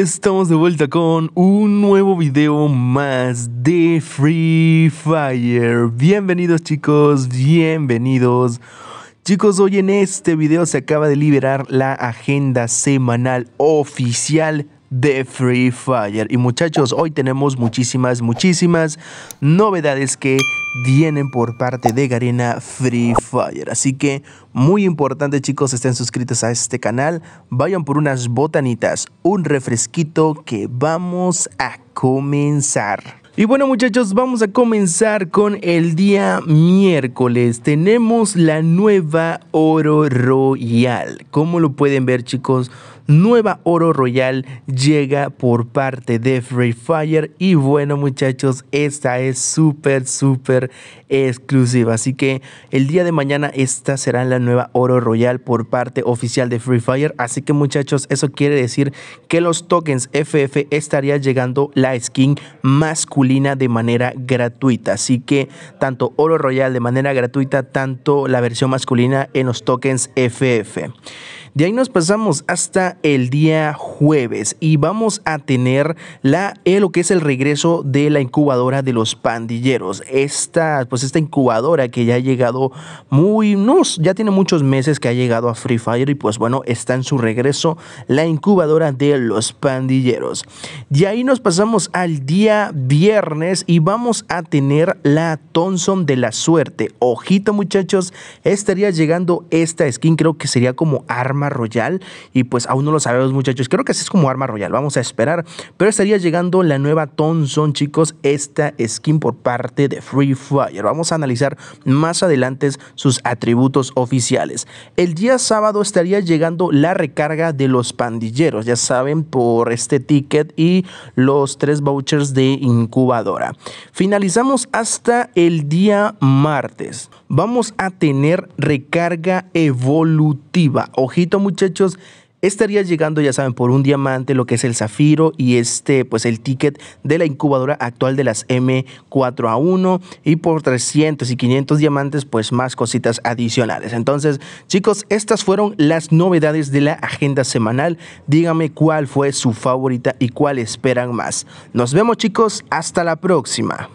estamos de vuelta con un nuevo video más de Free Fire. Bienvenidos chicos, bienvenidos. Chicos, hoy en este video se acaba de liberar la agenda semanal oficial de Free Fire. Y muchachos, hoy tenemos muchísimas, muchísimas novedades que vienen por parte de Garena Free Fire. Así que muy importante chicos, estén suscritos a este canal, vayan por unas botanitas, un refresquito que vamos a comenzar. Y bueno muchachos, vamos a comenzar con el día miércoles. Tenemos la nueva Oro Royal. Como lo pueden ver chicos, nueva Oro Royal llega por parte de Free Fire. Y bueno muchachos, esta es súper, súper exclusiva. Así que el día de mañana esta será la nueva Oro Royal por parte oficial de Free Fire. Así que muchachos, eso quiere decir que los tokens FF e estaría llegando la skin masculina de manera gratuita. Así que tanto Oro Royal de manera gratuita, tanto la versión masculina en los tokens FF. De ahí nos pasamos hasta el día jueves y vamos a tener la, eh, lo que es el regreso de la incubadora de los pandilleros. Esta, pues esta incubadora que ya ha llegado muy, ya tiene muchos meses que ha llegado a Free Fire y pues bueno, está en su regreso la incubadora de los pandilleros. Y ahí nos pasamos al día viernes y vamos a tener la Thompson de la suerte. Ojito muchachos, estaría llegando esta skin, creo que sería como arma royal y pues aún no lo sabemos muchachos. Creo que es como arma royal, vamos a esperar. Pero estaría llegando la nueva Thompson, chicos, esta skin por parte de Free Fire. Vamos a analizar más adelante sus atributos oficiales. El día sábado estaría llegando la recarga de los pandilleros, ya saben, por este ticket y los tres vouchers de incubadora. Finalizamos hasta el día martes. Vamos a tener recarga evolutiva. Ojito muchachos Estaría llegando, ya saben, por un diamante, lo que es el zafiro y este, pues el ticket de la incubadora actual de las M4A1 y por 300 y 500 diamantes, pues más cositas adicionales. Entonces, chicos, estas fueron las novedades de la agenda semanal. Díganme cuál fue su favorita y cuál esperan más. Nos vemos, chicos. Hasta la próxima.